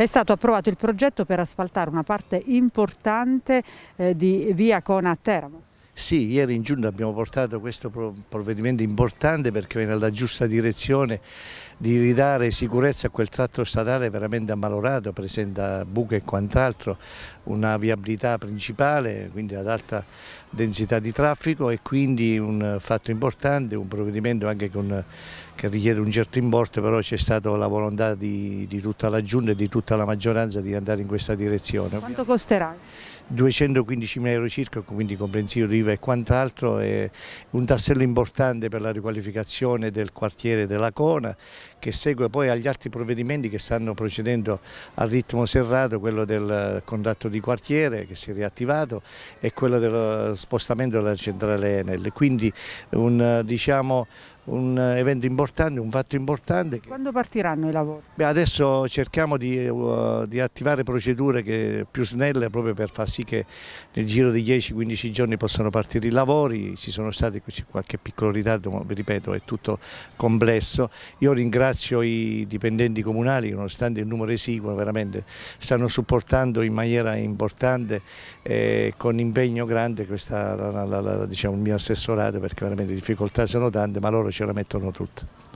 È stato approvato il progetto per asfaltare una parte importante eh, di via Cona a Teramo. Sì, ieri in giunta abbiamo portato questo provvedimento importante perché viene nella giusta direzione di ridare sicurezza a quel tratto statale veramente ammalorato, presenta buche e quant'altro, una viabilità principale, quindi ad alta densità di traffico e quindi un fatto importante, un provvedimento anche con, che richiede un certo importo, però c'è stata la volontà di, di tutta la giunta e di tutta la maggioranza di andare in questa direzione. Quanto costerà? 215 mila euro circa, quindi comprensivo di IVA e quant'altro è un tassello importante per la riqualificazione del quartiere della Cona che segue poi agli altri provvedimenti che stanno procedendo al ritmo serrato, quello del contratto di quartiere che si è riattivato e quello dello spostamento della centrale Enel, quindi un, diciamo, un evento importante, un fatto importante. Quando partiranno i lavori? Beh, adesso cerchiamo di, uh, di attivare procedure più snelle proprio per far sì che nel giro di 10-15 giorni possano partire i lavori, ci sono stati qualche piccolo ritardo, ma vi ripeto è tutto complesso. Io ringrazio i dipendenti comunali nonostante il numero esiguo veramente stanno supportando in maniera importante eh, con impegno grande questa, la, la, la, diciamo, il mio assessorato perché veramente le difficoltà sono tante ma loro loro ce la mettono tutta.